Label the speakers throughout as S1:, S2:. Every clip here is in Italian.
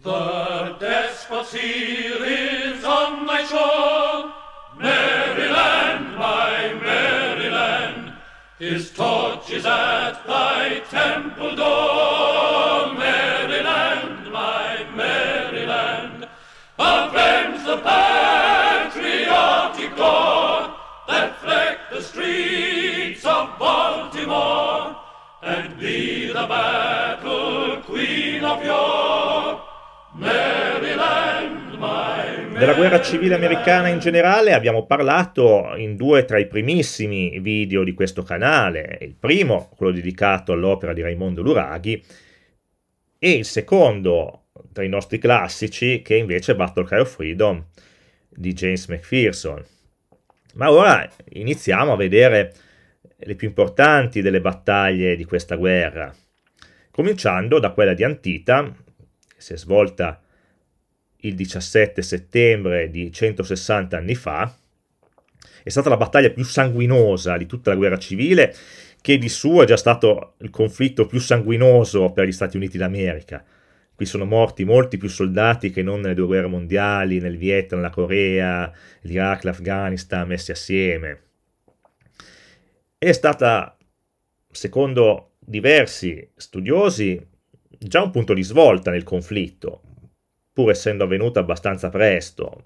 S1: The despot seal is on my shore, Maryland, my Maryland, his torch is at thy temple door, Maryland, my Maryland, avenge the patriotic gore that fleck the streets of Baltimore, and be the battle queen of yore.
S2: Della guerra civile americana in generale abbiamo parlato in due tra i primissimi video di questo canale, il primo, quello dedicato all'opera di Raimondo Luraghi, e il secondo tra i nostri classici che invece è Battle Cry of Freedom di James McPherson. Ma ora iniziamo a vedere le più importanti delle battaglie di questa guerra, cominciando da quella di Antita, si è svolta il 17 settembre di 160 anni fa, è stata la battaglia più sanguinosa di tutta la guerra civile, che di suo è già stato il conflitto più sanguinoso per gli Stati Uniti d'America. Qui sono morti molti più soldati che non nelle due guerre mondiali, nel Vietnam, la Corea, l'Iraq, l'Afghanistan, messi assieme. È stata, secondo diversi studiosi, già un punto di svolta nel conflitto, pur essendo avvenuta abbastanza presto,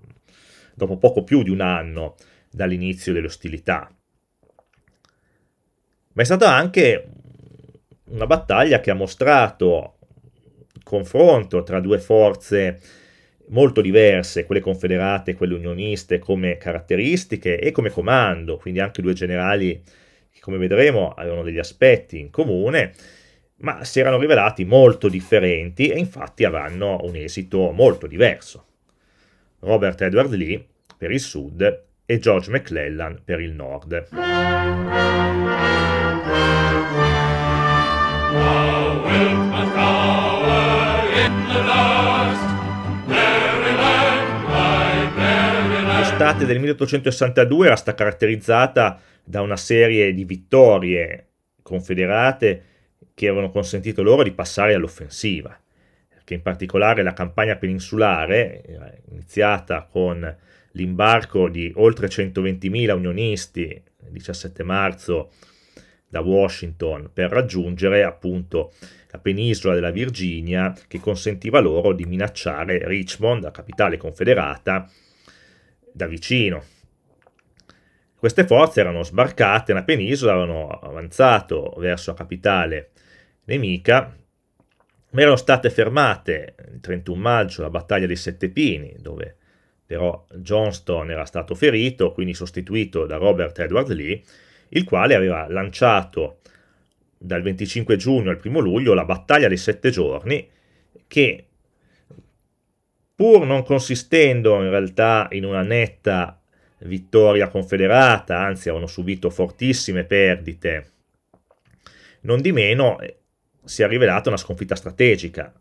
S2: dopo poco più di un anno dall'inizio delle ostilità. Ma è stata anche una battaglia che ha mostrato il confronto tra due forze molto diverse, quelle confederate e quelle unioniste, come caratteristiche e come comando, quindi anche due generali che, come vedremo, avevano degli aspetti in comune, ma si erano rivelati molto differenti e infatti avranno un esito molto diverso. Robert Edward Lee per il sud e George McClellan per il nord. L'estate del 1862 era stata caratterizzata da una serie di vittorie confederate che avevano consentito loro di passare all'offensiva, che in particolare la campagna peninsulare, eh, iniziata con l'imbarco di oltre 120.000 unionisti il 17 marzo da Washington per raggiungere appunto la penisola della Virginia che consentiva loro di minacciare Richmond, la capitale confederata, da vicino. Queste forze erano sbarcate nella penisola, avevano avanzato verso la capitale nemica, ma erano state fermate il 31 maggio la battaglia dei Sette Pini, dove però Johnston era stato ferito, quindi sostituito da Robert Edward Lee, il quale aveva lanciato dal 25 giugno al 1 luglio la battaglia dei sette giorni, che pur non consistendo in realtà in una netta vittoria confederata, anzi avevano subito fortissime perdite, non di meno si è rivelata una sconfitta strategica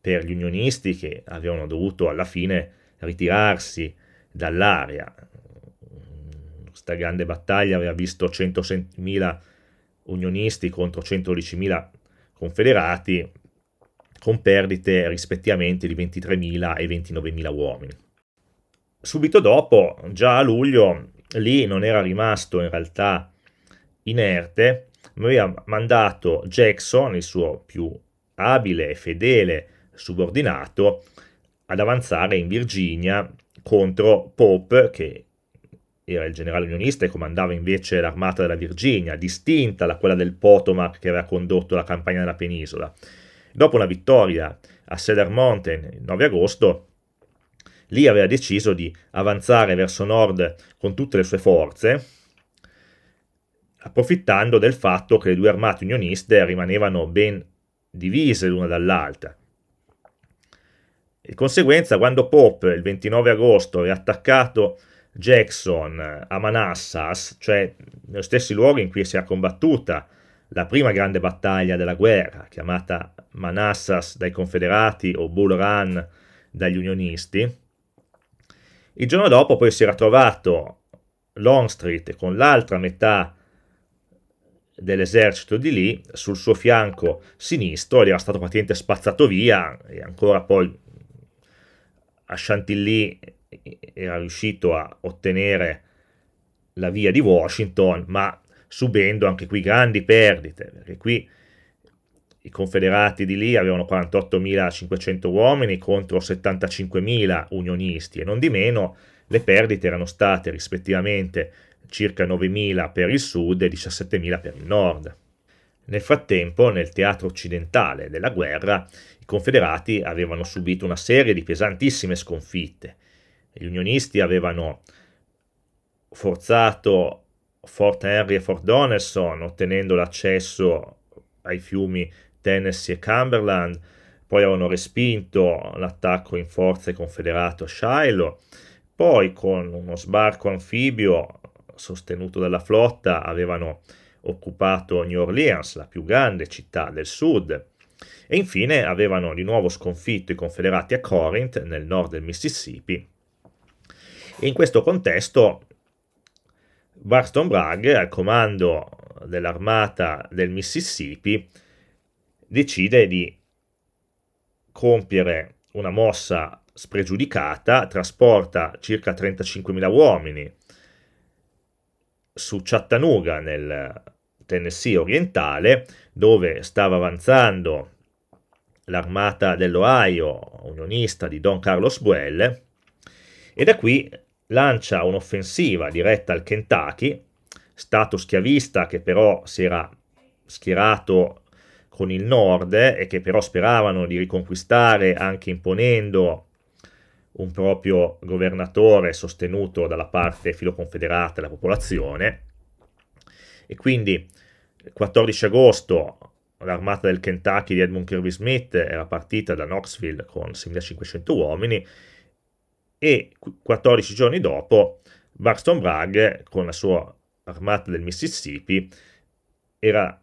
S2: per gli unionisti che avevano dovuto alla fine ritirarsi dall'area. Questa grande battaglia aveva visto 100.000 unionisti contro 112.000 confederati, con perdite rispettivamente di 23.000 e 29.000 uomini. Subito dopo, già a luglio, lì non era rimasto in realtà inerte noi ha mandato Jackson, il suo più abile e fedele subordinato, ad avanzare in Virginia contro Pope, che era il generale unionista e comandava invece l'armata della Virginia, distinta da quella del Potomac che aveva condotto la campagna della penisola. Dopo la vittoria a Cedar Mountain il 9 agosto, lì aveva deciso di avanzare verso nord con tutte le sue forze, approfittando del fatto che le due armate unioniste rimanevano ben divise l'una dall'altra. Di conseguenza, quando Pope il 29 agosto è attaccato Jackson a Manassas, cioè negli stessi luoghi in cui si è combattuta la prima grande battaglia della guerra, chiamata Manassas dai confederati o Bull Run dagli unionisti, il giorno dopo poi si era trovato Longstreet con l'altra metà dell'esercito di lì sul suo fianco sinistro ed era stato praticamente spazzato via e ancora poi a Chantilly era riuscito a ottenere la via di Washington ma subendo anche qui grandi perdite perché qui i confederati di lì avevano 48.500 uomini contro 75.000 unionisti e non di meno le perdite erano state rispettivamente circa 9.000 per il sud e 17.000 per il nord. Nel frattempo, nel teatro occidentale della guerra, i confederati avevano subito una serie di pesantissime sconfitte. Gli unionisti avevano forzato Fort Henry e Fort Donelson, ottenendo l'accesso ai fiumi Tennessee e Cumberland, poi avevano respinto l'attacco in forza confederato a Shiloh, poi con uno sbarco anfibio sostenuto dalla flotta, avevano occupato New Orleans, la più grande città del sud, e infine avevano di nuovo sconfitto i confederati a Corinth, nel nord del Mississippi. E in questo contesto Barston Bragg, al comando dell'armata del Mississippi, decide di compiere una mossa spregiudicata, trasporta circa 35.000 uomini su Chattanooga nel Tennessee orientale dove stava avanzando l'armata dell'Ohio unionista di Don Carlos Buell e da qui lancia un'offensiva diretta al Kentucky, stato schiavista che però si era schierato con il nord e che però speravano di riconquistare anche imponendo un proprio governatore sostenuto dalla parte filoconfederata della popolazione e quindi il 14 agosto l'armata del Kentucky di Edmund Kirby Smith era partita da Knoxville con 6.500 uomini e 14 giorni dopo Barston Bragg con la sua armata del Mississippi era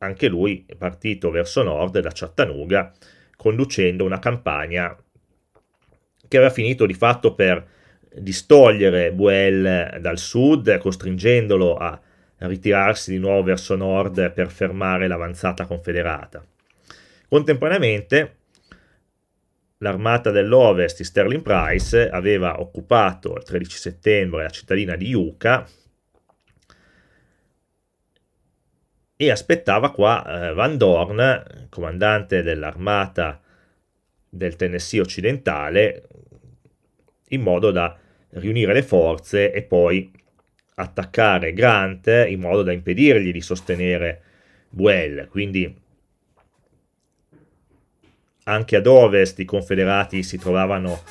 S2: anche lui partito verso nord da Chattanooga conducendo una campagna che aveva finito di fatto per distogliere Buell dal sud, costringendolo a ritirarsi di nuovo verso nord per fermare l'avanzata confederata. Contemporaneamente l'armata dell'ovest di Sterling Price aveva occupato il 13 settembre la cittadina di Yucca e aspettava qua eh, Van Dorn, comandante dell'armata del Tennessee occidentale in modo da riunire le forze e poi attaccare Grant in modo da impedirgli di sostenere Buell. Quindi anche ad ovest i confederati si trovavano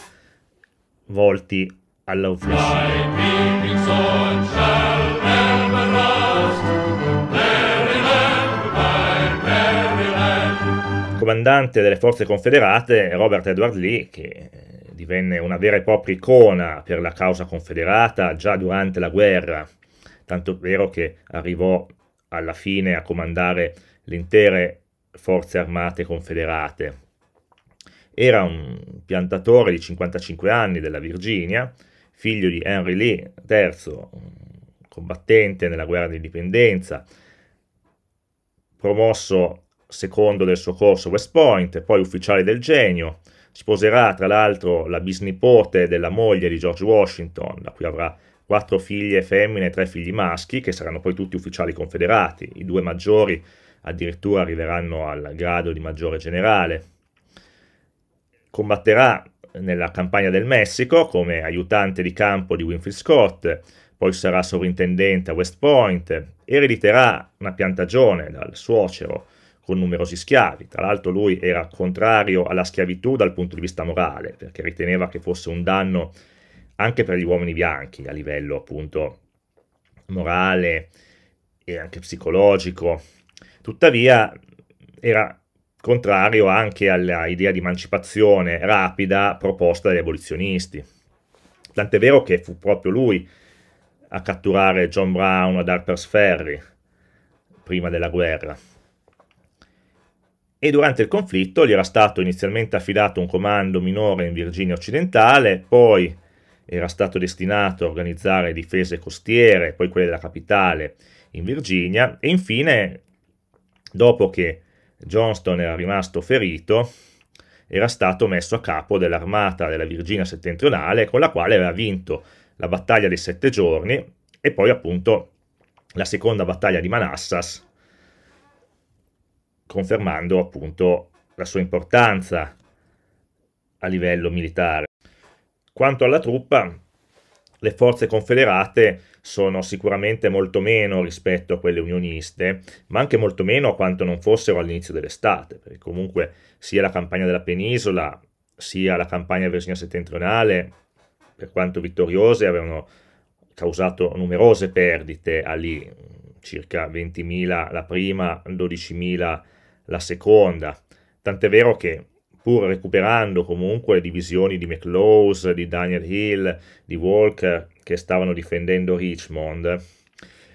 S2: volti all'offensiva. comandante delle forze confederate, Robert Edward Lee, che eh, divenne una vera e propria icona per la causa confederata già durante la guerra, tanto vero che arrivò alla fine a comandare le intere forze armate confederate. Era un piantatore di 55 anni della Virginia, figlio di Henry Lee III, combattente nella guerra di indipendenza, promosso secondo del suo corso West Point, poi ufficiale del genio, sposerà tra l'altro la bisnipote della moglie di George Washington, da cui avrà quattro figlie femmine e tre figli maschi, che saranno poi tutti ufficiali confederati, i due maggiori addirittura arriveranno al grado di maggiore generale. Combatterà nella campagna del Messico come aiutante di campo di Winfield Scott, poi sarà sovrintendente a West Point, erediterà una piantagione dal suocero con numerosi schiavi. Tra l'altro lui era contrario alla schiavitù dal punto di vista morale, perché riteneva che fosse un danno anche per gli uomini bianchi a livello appunto morale e anche psicologico. Tuttavia era contrario anche all'idea di emancipazione rapida proposta dagli abolizionisti. Tant'è vero che fu proprio lui a catturare John Brown ad Harper's Ferry prima della guerra e durante il conflitto gli era stato inizialmente affidato un comando minore in Virginia occidentale, poi era stato destinato a organizzare difese costiere, poi quelle della capitale in Virginia e infine, dopo che Johnston era rimasto ferito, era stato messo a capo dell'armata della Virginia settentrionale con la quale aveva vinto la battaglia dei sette giorni e poi appunto la seconda battaglia di Manassas confermando appunto la sua importanza a livello militare. Quanto alla truppa, le forze confederate sono sicuramente molto meno rispetto a quelle unioniste, ma anche molto meno a quanto non fossero all'inizio dell'estate, perché comunque sia la campagna della penisola sia la campagna Virginia settentrionale, per quanto vittoriose, avevano causato numerose perdite a lì, circa 20.000 la prima, 12.000 la la seconda. Tant'è vero che pur recuperando comunque le divisioni di McLaws, di Daniel Hill, di Walker che stavano difendendo Richmond,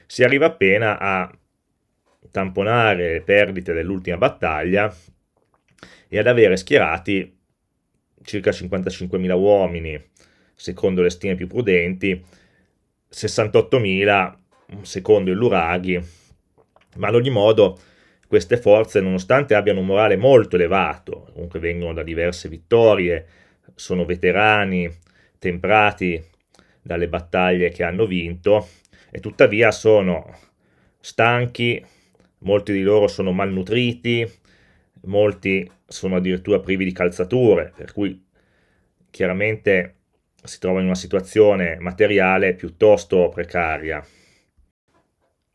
S2: si arriva appena a tamponare le perdite dell'ultima battaglia e ad avere schierati circa 55.000 uomini, secondo le stime più prudenti, 68.000 secondo il Luraghi, ma ad ogni modo queste forze, nonostante abbiano un morale molto elevato, comunque vengono da diverse vittorie, sono veterani, temprati dalle battaglie che hanno vinto, e tuttavia sono stanchi, molti di loro sono malnutriti, molti sono addirittura privi di calzature, per cui chiaramente si trovano in una situazione materiale piuttosto precaria.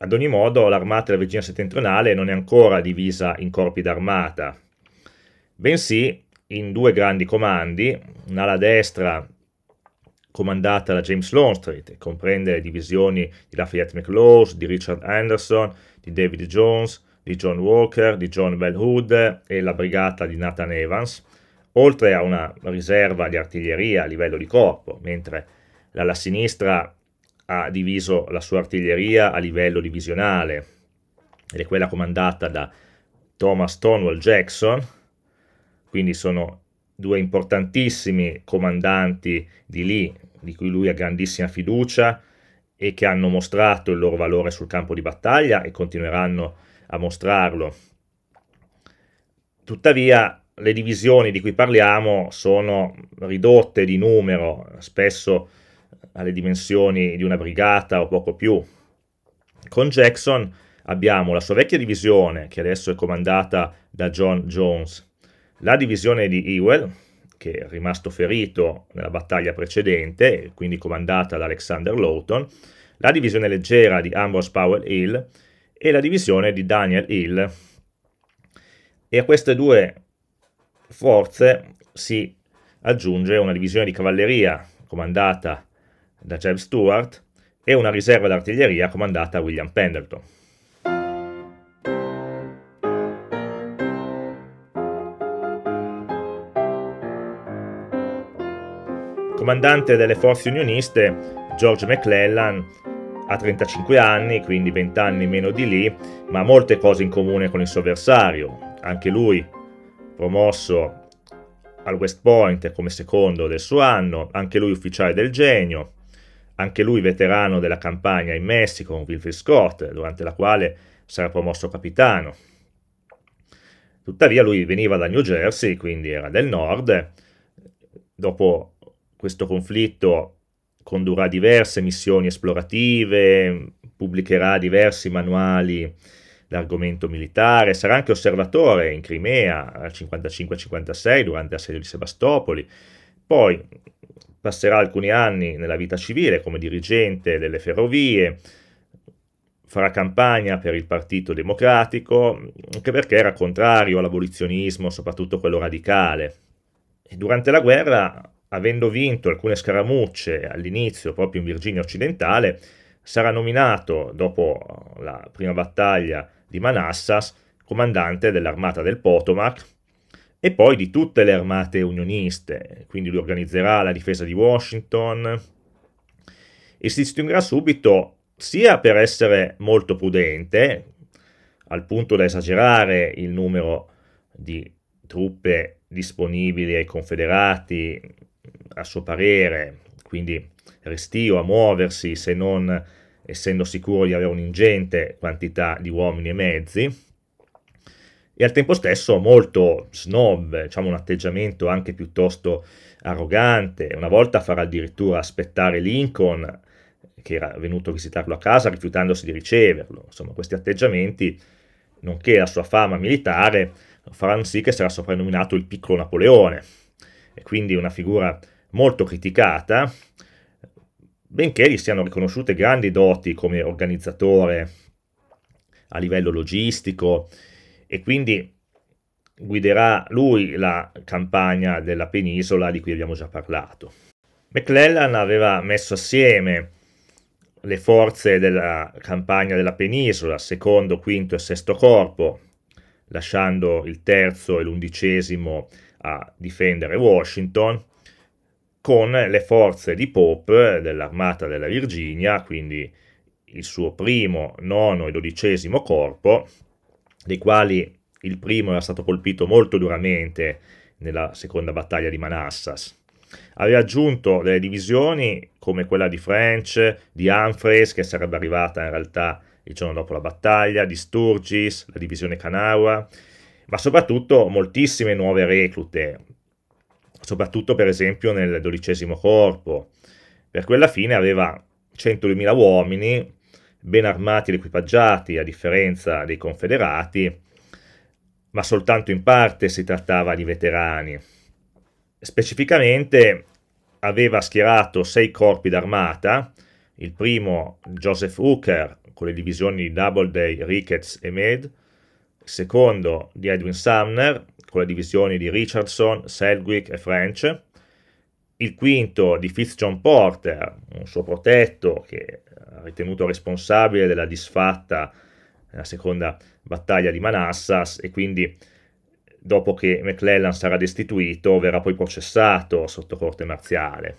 S2: Ad ogni modo, l'armata della Virginia settentrionale non è ancora divisa in corpi d'armata, bensì in due grandi comandi, un'ala destra comandata da James Longstreet, che comprende le divisioni di Lafayette McLaws, di Richard Anderson, di David Jones, di John Walker, di John Bell Hood e la brigata di Nathan Evans, oltre a una riserva di artiglieria a livello di corpo, mentre l'ala sinistra ha diviso la sua artiglieria a livello divisionale, ed è quella comandata da Thomas Stonewall Jackson, quindi sono due importantissimi comandanti di lì, di cui lui ha grandissima fiducia e che hanno mostrato il loro valore sul campo di battaglia e continueranno a mostrarlo. Tuttavia le divisioni di cui parliamo sono ridotte di numero, spesso alle dimensioni di una brigata o poco più. Con Jackson abbiamo la sua vecchia divisione, che adesso è comandata da John Jones, la divisione di Ewell, che è rimasto ferito nella battaglia precedente, quindi comandata da Alexander Lawton, la divisione leggera di Ambrose Powell Hill e la divisione di Daniel Hill. E a queste due forze si aggiunge una divisione di cavalleria comandata da da Jeb Stuart e una riserva d'artiglieria comandata da William Pendleton. Comandante delle forze unioniste, George McClellan ha 35 anni, quindi 20 anni meno di lì, ma ha molte cose in comune con il suo avversario. Anche lui promosso al West Point come secondo del suo anno, anche lui ufficiale del genio, anche lui veterano della campagna in Messico con Wilfred Scott, durante la quale sarà promosso capitano. Tuttavia lui veniva da New Jersey, quindi era del nord. Dopo questo conflitto condurrà diverse missioni esplorative, pubblicherà diversi manuali d'argomento militare, sarà anche osservatore in Crimea al 55-56 durante l'assedio di Sebastopoli. Poi passerà alcuni anni nella vita civile come dirigente delle ferrovie, farà campagna per il Partito Democratico, anche perché era contrario all'abolizionismo, soprattutto quello radicale. E durante la guerra, avendo vinto alcune scaramucce all'inizio proprio in Virginia occidentale, sarà nominato, dopo la prima battaglia di Manassas, comandante dell'armata del Potomac e poi di tutte le armate unioniste, quindi lui organizzerà la difesa di Washington e si distinguerà subito sia per essere molto prudente, al punto da esagerare il numero di truppe disponibili ai confederati a suo parere, quindi restio a muoversi se non essendo sicuro di avere un'ingente quantità di uomini e mezzi, e al tempo stesso molto snob, diciamo un atteggiamento anche piuttosto arrogante. Una volta farà addirittura aspettare Lincoln, che era venuto a visitarlo a casa, rifiutandosi di riceverlo. Insomma, questi atteggiamenti, nonché la sua fama militare, faranno sì che sarà soprannominato il piccolo Napoleone, e quindi una figura molto criticata, benché gli siano riconosciute grandi doti come organizzatore a livello logistico e quindi guiderà lui la campagna della penisola di cui abbiamo già parlato. McClellan aveva messo assieme le forze della campagna della penisola, secondo, quinto e sesto corpo, lasciando il terzo e l'undicesimo a difendere Washington, con le forze di Pope dell'armata della Virginia, quindi il suo primo, nono e dodicesimo corpo, dei quali il primo era stato colpito molto duramente nella seconda battaglia di Manassas. Aveva aggiunto delle divisioni come quella di French, di Humphreys, che sarebbe arrivata in realtà il giorno dopo la battaglia, di Sturgis, la divisione Kanawa, ma soprattutto moltissime nuove reclute, soprattutto per esempio nel dodicesimo corpo. Per quella fine aveva 102.000 uomini ben armati ed equipaggiati a differenza dei confederati, ma soltanto in parte si trattava di veterani. Specificamente aveva schierato sei corpi d'armata, il primo Joseph Hooker con le divisioni di Doubleday, Ricketts e Meade, il secondo di Edwin Sumner con le divisioni di Richardson, Selgwick e French, il quinto di Fitz John Porter, un suo protetto che ha ritenuto responsabile della disfatta nella seconda battaglia di Manassas e quindi dopo che McClellan sarà destituito verrà poi processato sotto corte marziale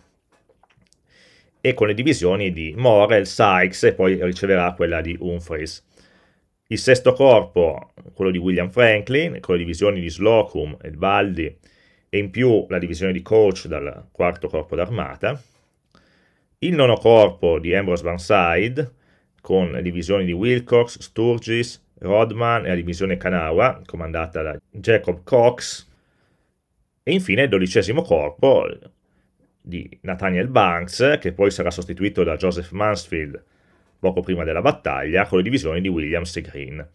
S2: e con le divisioni di Morrell, Sykes e poi riceverà quella di Humphreys. Il sesto corpo, quello di William Franklin, con le divisioni di Slocum e Valdi, e in più la divisione di coach dal quarto corpo d'armata, il nono corpo di Ambrose Burnside con le divisioni di Wilcox, Sturgis, Rodman e la divisione Kanawa comandata da Jacob Cox e infine il dodicesimo corpo di Nathaniel Banks che poi sarà sostituito da Joseph Mansfield poco prima della battaglia con le divisioni di Williams e Green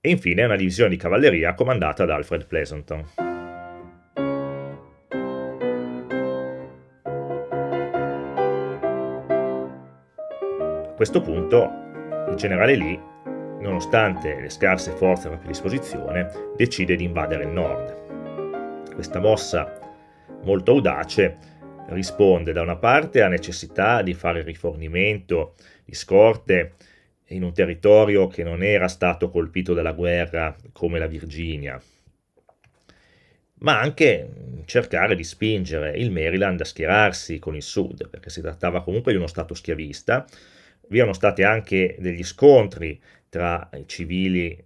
S2: e infine una divisione di cavalleria comandata da Alfred Pleasanton. questo punto il generale Lee, nonostante le scarse forze a propria disposizione, decide di invadere il nord. Questa mossa molto audace risponde da una parte alla necessità di fare rifornimento di scorte in un territorio che non era stato colpito dalla guerra come la Virginia, ma anche cercare di spingere il Maryland a schierarsi con il Sud, perché si trattava comunque di uno Stato schiavista vi erano stati anche degli scontri tra i civili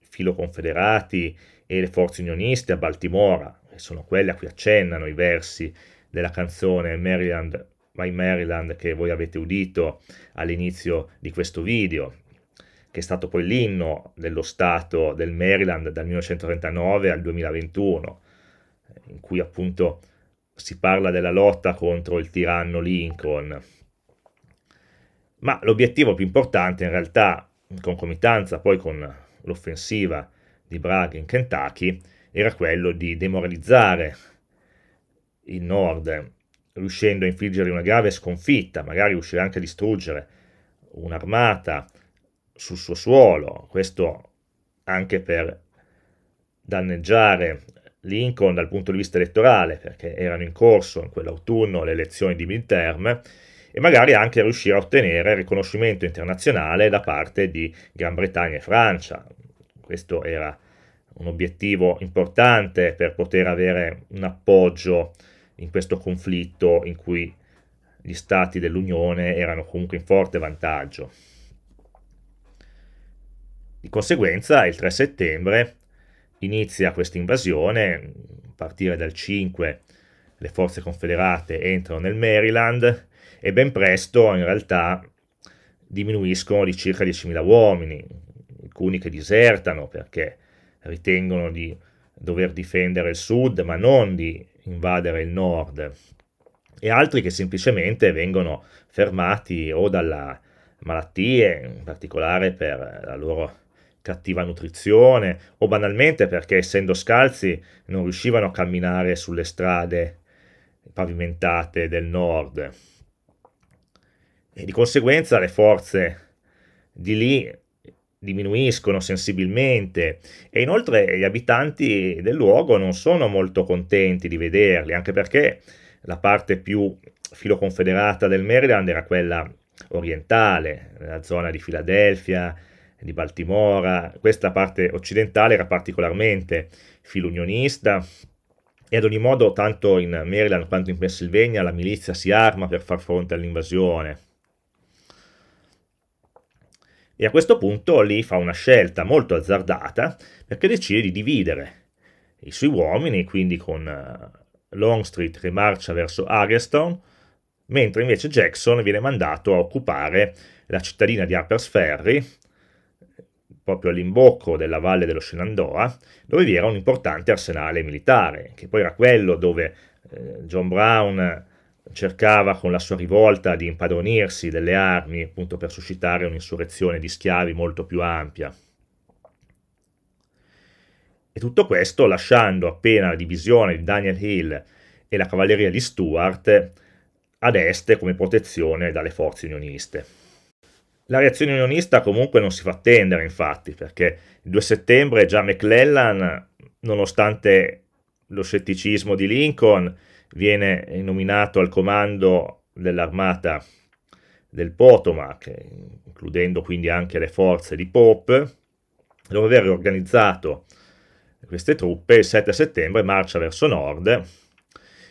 S2: filoconfederati e le forze unioniste a Baltimora, che sono quelle a cui accennano i versi della canzone Maryland My Maryland che voi avete udito all'inizio di questo video, che è stato poi l'inno dello Stato del Maryland dal 1939 al 2021, in cui appunto si parla della lotta contro il tiranno Lincoln ma l'obiettivo più importante in realtà, in concomitanza poi con l'offensiva di Bragg in Kentucky, era quello di demoralizzare il nord, riuscendo a infliggere una grave sconfitta, magari riuscire anche a distruggere un'armata sul suo suolo, questo anche per danneggiare Lincoln dal punto di vista elettorale, perché erano in corso in quell'autunno le elezioni di midterm e magari anche riuscire a ottenere riconoscimento internazionale da parte di Gran Bretagna e Francia. Questo era un obiettivo importante per poter avere un appoggio in questo conflitto in cui gli stati dell'Unione erano comunque in forte vantaggio. Di conseguenza il 3 settembre inizia questa invasione, a partire dal 5 le forze confederate entrano nel Maryland, e ben presto in realtà diminuiscono di circa 10.000 uomini, alcuni che disertano perché ritengono di dover difendere il sud ma non di invadere il nord e altri che semplicemente vengono fermati o dalla malattie, in particolare per la loro cattiva nutrizione o banalmente perché essendo scalzi non riuscivano a camminare sulle strade pavimentate del nord e di conseguenza le forze di lì diminuiscono sensibilmente e inoltre gli abitanti del luogo non sono molto contenti di vederli, anche perché la parte più filoconfederata del Maryland era quella orientale, la zona di Filadelfia, di Baltimora, questa parte occidentale era particolarmente filunionista e ad ogni modo tanto in Maryland quanto in Pennsylvania la milizia si arma per far fronte all'invasione e a questo punto lì fa una scelta molto azzardata perché decide di dividere i suoi uomini, quindi con eh, Longstreet che marcia verso Arleston, mentre invece Jackson viene mandato a occupare la cittadina di Harper's Ferry, proprio all'imbocco della valle dello Shenandoah, dove vi era un importante arsenale militare, che poi era quello dove eh, John Brown cercava con la sua rivolta di impadronirsi delle armi appunto per suscitare un'insurrezione di schiavi molto più ampia. E tutto questo lasciando appena la divisione di Daniel Hill e la cavalleria di Stuart ad est come protezione dalle forze unioniste. La reazione unionista comunque non si fa attendere infatti perché il 2 settembre già McClellan, nonostante lo scetticismo di Lincoln, viene nominato al comando dell'armata del Potomac, includendo quindi anche le forze di Pope, dopo aver organizzato queste truppe, il 7 settembre marcia verso nord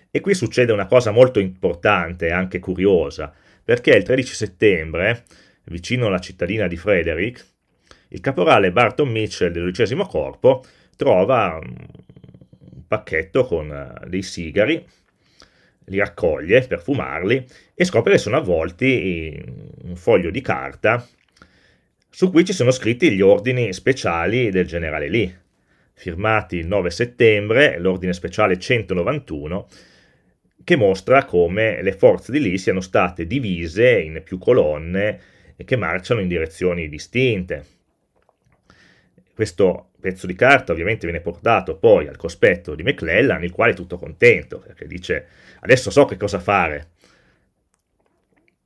S2: e qui succede una cosa molto importante e anche curiosa, perché il 13 settembre, vicino alla cittadina di Frederick, il caporale Barton Mitchell del XII Corpo trova un pacchetto con dei sigari li raccoglie per fumarli e scopre che sono avvolti in un foglio di carta su cui ci sono scritti gli ordini speciali del generale Lee, firmati il 9 settembre, l'ordine speciale 191, che mostra come le forze di Lee siano state divise in più colonne e che marciano in direzioni distinte. Questo pezzo di carta ovviamente viene portato poi al cospetto di McClellan, il quale è tutto contento, perché dice adesso so che cosa fare.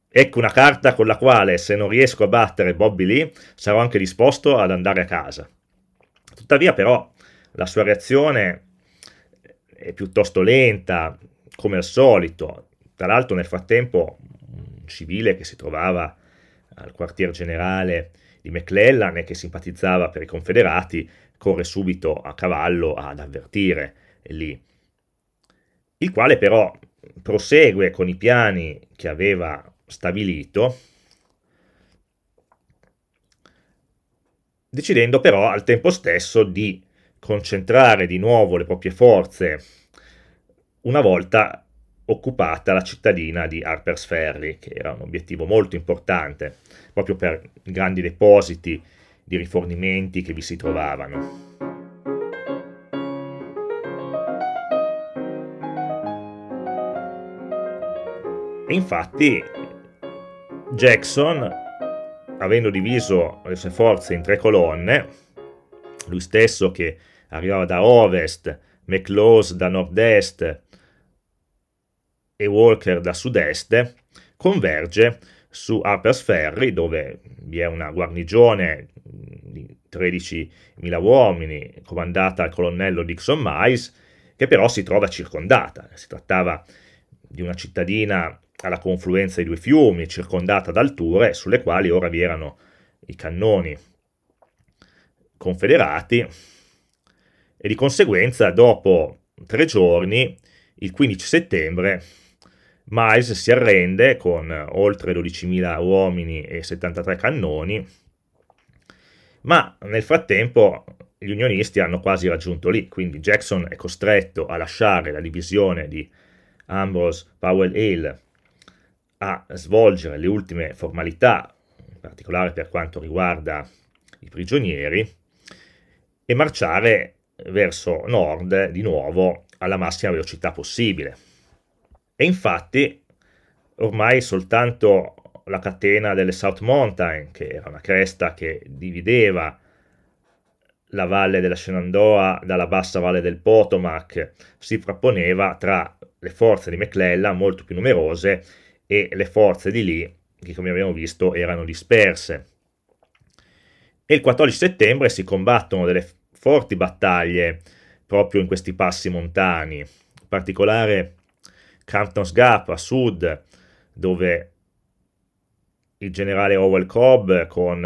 S2: Ecco una carta con la quale se non riesco a battere Bobby Lee sarò anche disposto ad andare a casa. Tuttavia però la sua reazione è piuttosto lenta, come al solito. Tra l'altro nel frattempo un civile che si trovava al quartier generale di McClellan che simpatizzava per i confederati, corre subito a cavallo ad avvertire lì, il quale però prosegue con i piani che aveva stabilito, decidendo però al tempo stesso di concentrare di nuovo le proprie forze una volta occupata la cittadina di Harper's Ferry, che era un obiettivo molto importante proprio per i grandi depositi di rifornimenti che vi si trovavano. E infatti Jackson, avendo diviso le sue forze in tre colonne, lui stesso che arrivava da ovest, McLaws da nord-est, e Walker da sud-est converge su Harper's Ferry, dove vi è una guarnigione di 13.000 uomini comandata al colonnello Dixon Mice, che però si trova circondata. Si trattava di una cittadina alla confluenza dei due fiumi, circondata da alture sulle quali ora vi erano i cannoni confederati e di conseguenza dopo tre giorni, il 15 settembre, Miles si arrende con oltre 12.000 uomini e 73 cannoni, ma nel frattempo gli unionisti hanno quasi raggiunto lì, quindi Jackson è costretto a lasciare la divisione di Ambrose Powell Hill a svolgere le ultime formalità, in particolare per quanto riguarda i prigionieri, e marciare verso nord di nuovo alla massima velocità possibile e infatti ormai soltanto la catena delle South Mountain, che era una cresta che divideva la valle della Shenandoah dalla bassa valle del Potomac, si frapponeva tra le forze di McClellan, molto più numerose, e le forze di Lee, che come abbiamo visto erano disperse. E il 14 settembre si combattono delle forti battaglie proprio in questi passi montani, in particolare Camptons Gap a sud, dove il generale Howell Cobb, con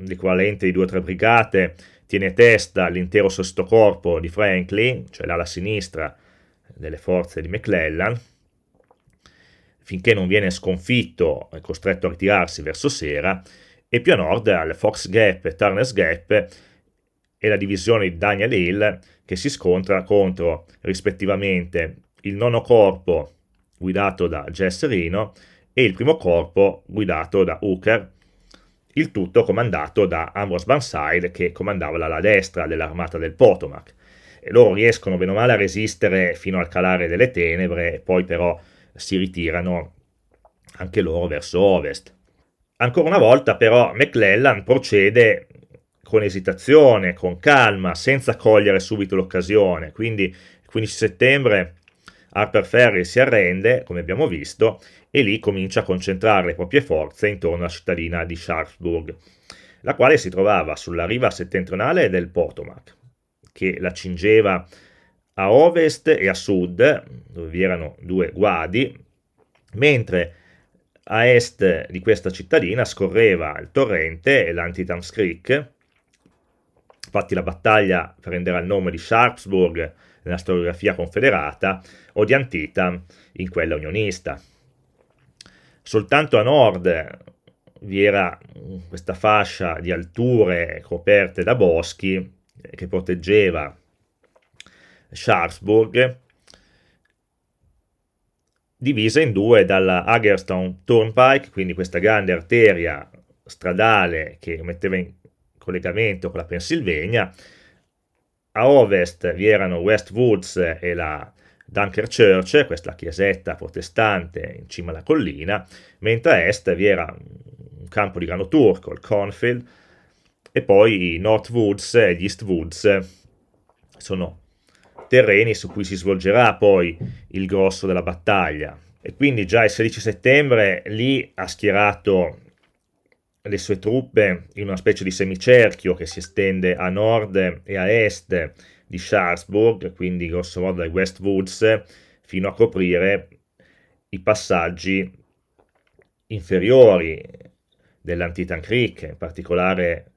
S2: l'equivalente di due o tre brigate, tiene testa all'intero sesto corpo di Franklin, cioè l'ala sinistra delle forze di McClellan, finché non viene sconfitto e costretto a ritirarsi verso sera, e più a nord al Fox Gap e Turner's Gap e la divisione di Daniel Hill che si scontra contro rispettivamente il nono corpo guidato da Jess Reno e il primo corpo guidato da Hooker, il tutto comandato da Ambrose Burnside che comandava l'ala destra dell'armata del Potomac. E loro riescono bene o male a resistere fino al calare delle tenebre, e poi però si ritirano anche loro verso ovest. Ancora una volta però McClellan procede con esitazione, con calma, senza cogliere subito l'occasione, quindi il 15 settembre Harper Ferry si arrende, come abbiamo visto, e lì comincia a concentrare le proprie forze intorno alla cittadina di Sharpsburg, la quale si trovava sulla riva settentrionale del Potomac, che la cingeva a ovest e a sud, dove vi erano due guadi, mentre a est di questa cittadina scorreva il torrente e l'Antitams Creek. Infatti la battaglia prenderà il nome di Sharpsburg nella storiografia confederata o di antietam in quella unionista. Soltanto a nord vi era mm, questa fascia di alture coperte da boschi eh, che proteggeva Sharpsburg, divisa in due dalla Hagerstown Turnpike, quindi questa grande arteria stradale che metteva in collegamento con la Pennsylvania, a ovest vi erano West Woods e la Dunker Church, questa chiesetta protestante in cima alla collina, mentre a est vi era un campo di grano turco, il Confield, e poi i North Woods e gli East Woods sono terreni su cui si svolgerà poi il grosso della battaglia. E quindi già il 16 settembre lì ha schierato le sue truppe in una specie di semicerchio che si estende a nord e a est di Sharpsburg, quindi grosso modo dai West Woods, fino a coprire i passaggi inferiori dell'Antitan Creek, in particolare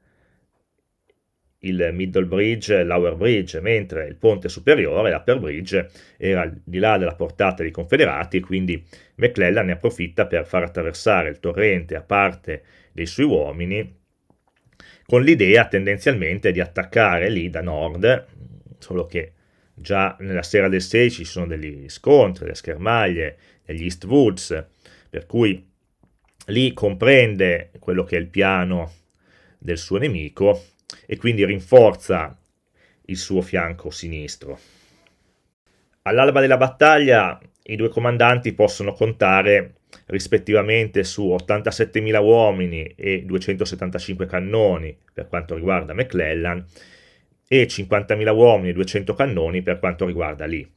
S2: il Middle Bridge e l'Hour Bridge, mentre il ponte superiore, l'Upper Bridge, era di là della portata dei Confederati, quindi McClellan ne approfitta per far attraversare il torrente a parte dei suoi uomini con l'idea tendenzialmente di attaccare lì da nord, solo che già nella sera del 6 ci sono degli scontri, delle schermaglie, negli East Woods, per cui lì comprende quello che è il piano del suo nemico e quindi rinforza il suo fianco sinistro. All'alba della battaglia i due comandanti possono contare rispettivamente su 87.000 uomini e 275 cannoni per quanto riguarda McClellan e 50.000 uomini e 200 cannoni per quanto riguarda Lee.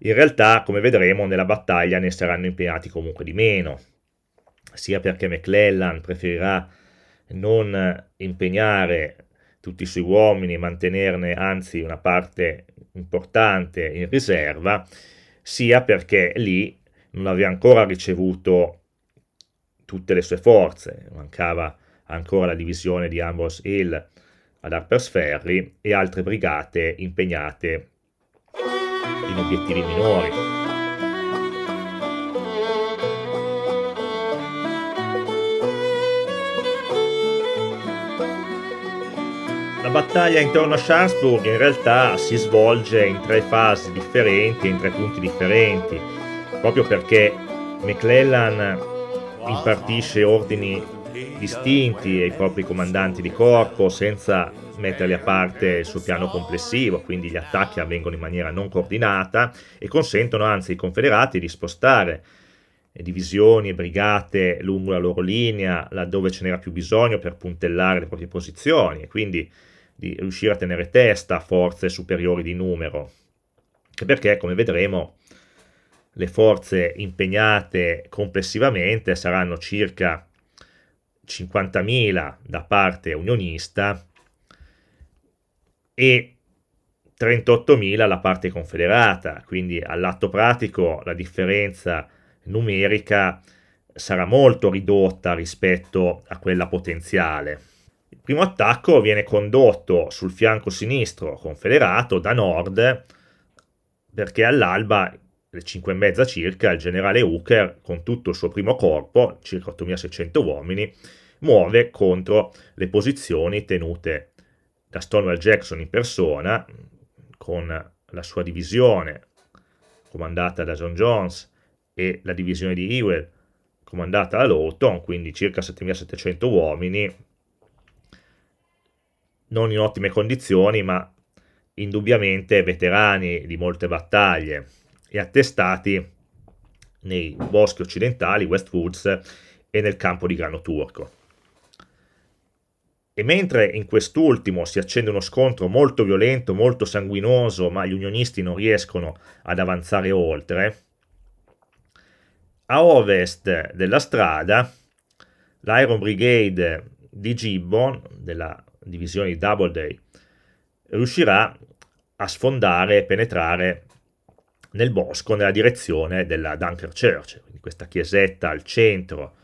S2: In realtà, come vedremo, nella battaglia ne saranno impegnati comunque di meno, sia perché McClellan preferirà non impegnare tutti i suoi uomini mantenerne anzi una parte importante in riserva, sia perché lì non aveva ancora ricevuto tutte le sue forze, mancava ancora la divisione di Ambrose Hill ad Harper's Ferry e altre brigate impegnate in obiettivi minori. La battaglia intorno a Scharsburg in realtà si svolge in tre fasi differenti, in tre punti differenti, proprio perché McClellan impartisce ordini distinti ai propri comandanti di corpo senza metterli a parte sul piano complessivo, quindi gli attacchi avvengono in maniera non coordinata e consentono anzi ai confederati di spostare divisioni e brigate lungo la loro linea laddove ce n'era più bisogno per puntellare le proprie posizioni e quindi di riuscire a tenere testa a forze superiori di numero, perché come vedremo le forze impegnate complessivamente saranno circa 50.000 da parte unionista e 38.000 la parte confederata, quindi all'atto pratico la differenza numerica sarà molto ridotta rispetto a quella potenziale primo attacco viene condotto sul fianco sinistro confederato da nord perché all'alba alle 5 e mezza circa il generale Hooker con tutto il suo primo corpo, circa 8600 uomini, muove contro le posizioni tenute da Stonewall Jackson in persona con la sua divisione comandata da John Jones e la divisione di Ewell comandata da Lawton, quindi circa 7700 uomini non in ottime condizioni, ma indubbiamente veterani di molte battaglie e attestati nei boschi occidentali, Westwoods, e nel campo di grano turco. E mentre in quest'ultimo si accende uno scontro molto violento, molto sanguinoso, ma gli unionisti non riescono ad avanzare oltre, a ovest della strada l'Iron Brigade di Gibbon, della divisione di Doubleday, riuscirà a sfondare e penetrare nel bosco nella direzione della Dunker Church, quindi questa chiesetta al centro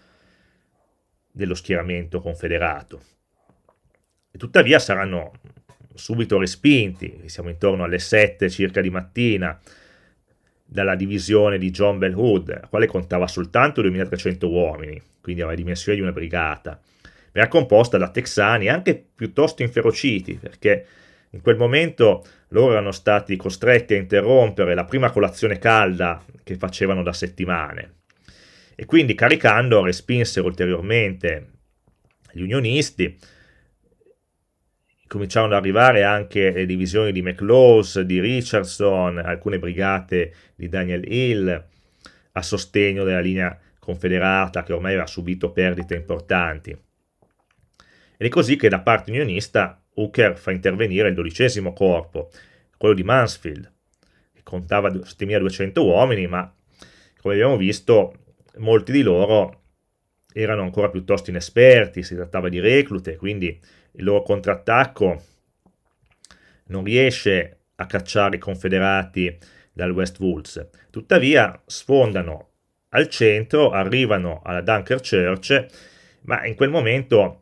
S2: dello schieramento confederato. E tuttavia saranno subito respinti, siamo intorno alle 7 circa di mattina, dalla divisione di John Bell Hood, la quale contava soltanto 2300 uomini, quindi aveva la dimensione di una brigata, era composta da texani anche piuttosto inferociti, perché in quel momento loro erano stati costretti a interrompere la prima colazione calda che facevano da settimane. E quindi caricando respinsero ulteriormente gli unionisti, cominciarono ad arrivare anche le divisioni di McLaws, di Richardson, alcune brigate di Daniel Hill a sostegno della linea confederata che ormai aveva subito perdite importanti. Ed è così che da parte unionista Hooker fa intervenire il dodicesimo corpo, quello di Mansfield, che contava 7.200 uomini, ma come abbiamo visto molti di loro erano ancora piuttosto inesperti, si trattava di reclute, quindi il loro contrattacco non riesce a cacciare i confederati dal West Woods. Tuttavia sfondano al centro, arrivano alla Dunker Church, ma in quel momento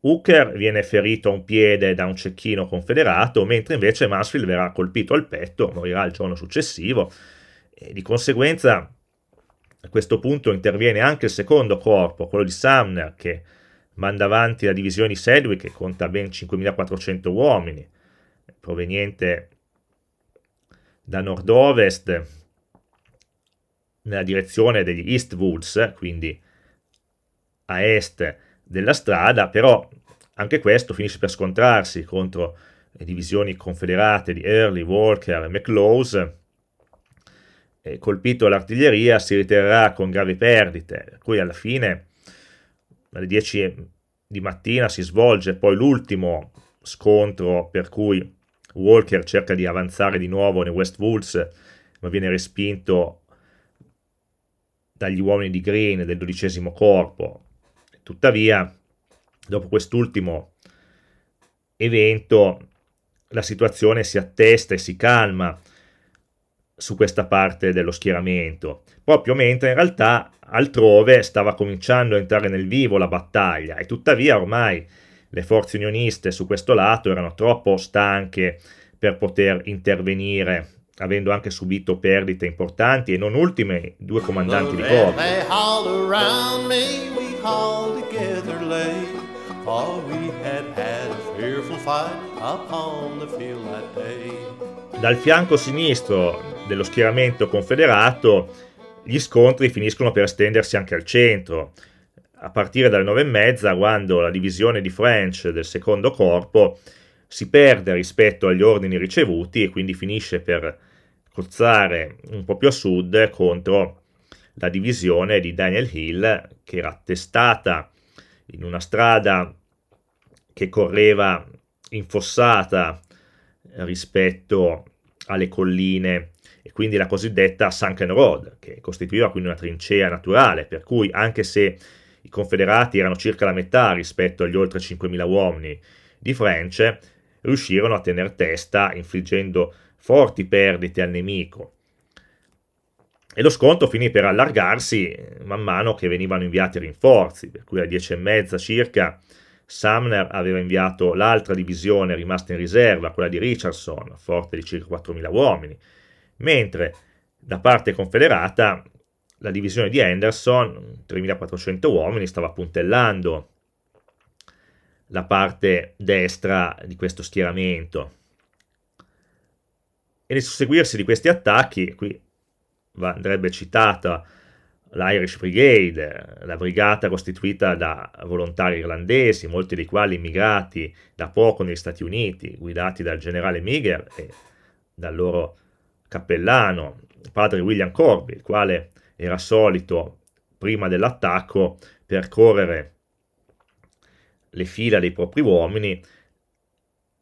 S2: Hooker viene ferito a un piede da un cecchino confederato, mentre invece Mansfield verrà colpito al petto, morirà il giorno successivo. E di conseguenza, a questo punto interviene anche il secondo corpo, quello di Sumner, che manda avanti la divisione di Sedgwick, che conta ben 5.400 uomini, proveniente da nord-ovest nella direzione degli East Woods, quindi a est della strada, però anche questo finisce per scontrarsi contro le divisioni confederate di Early, Walker e McLaws. E colpito all'artiglieria si riterrà con gravi perdite, per cui alla fine alle 10 di mattina si svolge poi l'ultimo scontro per cui Walker cerca di avanzare di nuovo nei West Woods, ma viene respinto dagli uomini di Green del dodicesimo corpo, Tuttavia, dopo quest'ultimo evento, la situazione si attesta e si calma su questa parte dello schieramento, proprio mentre in realtà altrove stava cominciando a entrare nel vivo la battaglia e tuttavia ormai le forze unioniste su questo lato erano troppo stanche per poter intervenire, avendo anche subito perdite importanti e non ultime due comandanti di corpo
S1: delay, for we had had a fearful fight upon the field that day.
S2: Dal fianco sinistro dello schieramento confederato gli scontri finiscono per estendersi anche al centro. A partire dalle nove e mezza, quando la divisione di French del secondo corpo si perde rispetto agli ordini ricevuti e quindi finisce per cozzare un po' più a sud contro la divisione di Daniel Hill che era attestata in una strada che correva infossata rispetto alle colline e quindi la cosiddetta Sunken Road, che costituiva quindi una trincea naturale, per cui anche se i confederati erano circa la metà rispetto agli oltre 5.000 uomini di French, riuscirono a tenere testa infliggendo forti perdite al nemico e lo sconto finì per allargarsi man mano che venivano inviati rinforzi, per cui alle 10.30 circa Sumner aveva inviato l'altra divisione rimasta in riserva, quella di Richardson, forte di circa 4.000 uomini, mentre da parte confederata la divisione di Anderson, 3.400 uomini, stava puntellando la parte destra di questo schieramento. E nel susseguirsi di questi attacchi, qui andrebbe citata l'Irish Brigade, la brigata costituita da volontari irlandesi, molti dei quali immigrati da poco negli Stati Uniti, guidati dal generale Miguel e dal loro cappellano, padre William Corby, il quale era solito, prima dell'attacco, percorrere le fila dei propri uomini,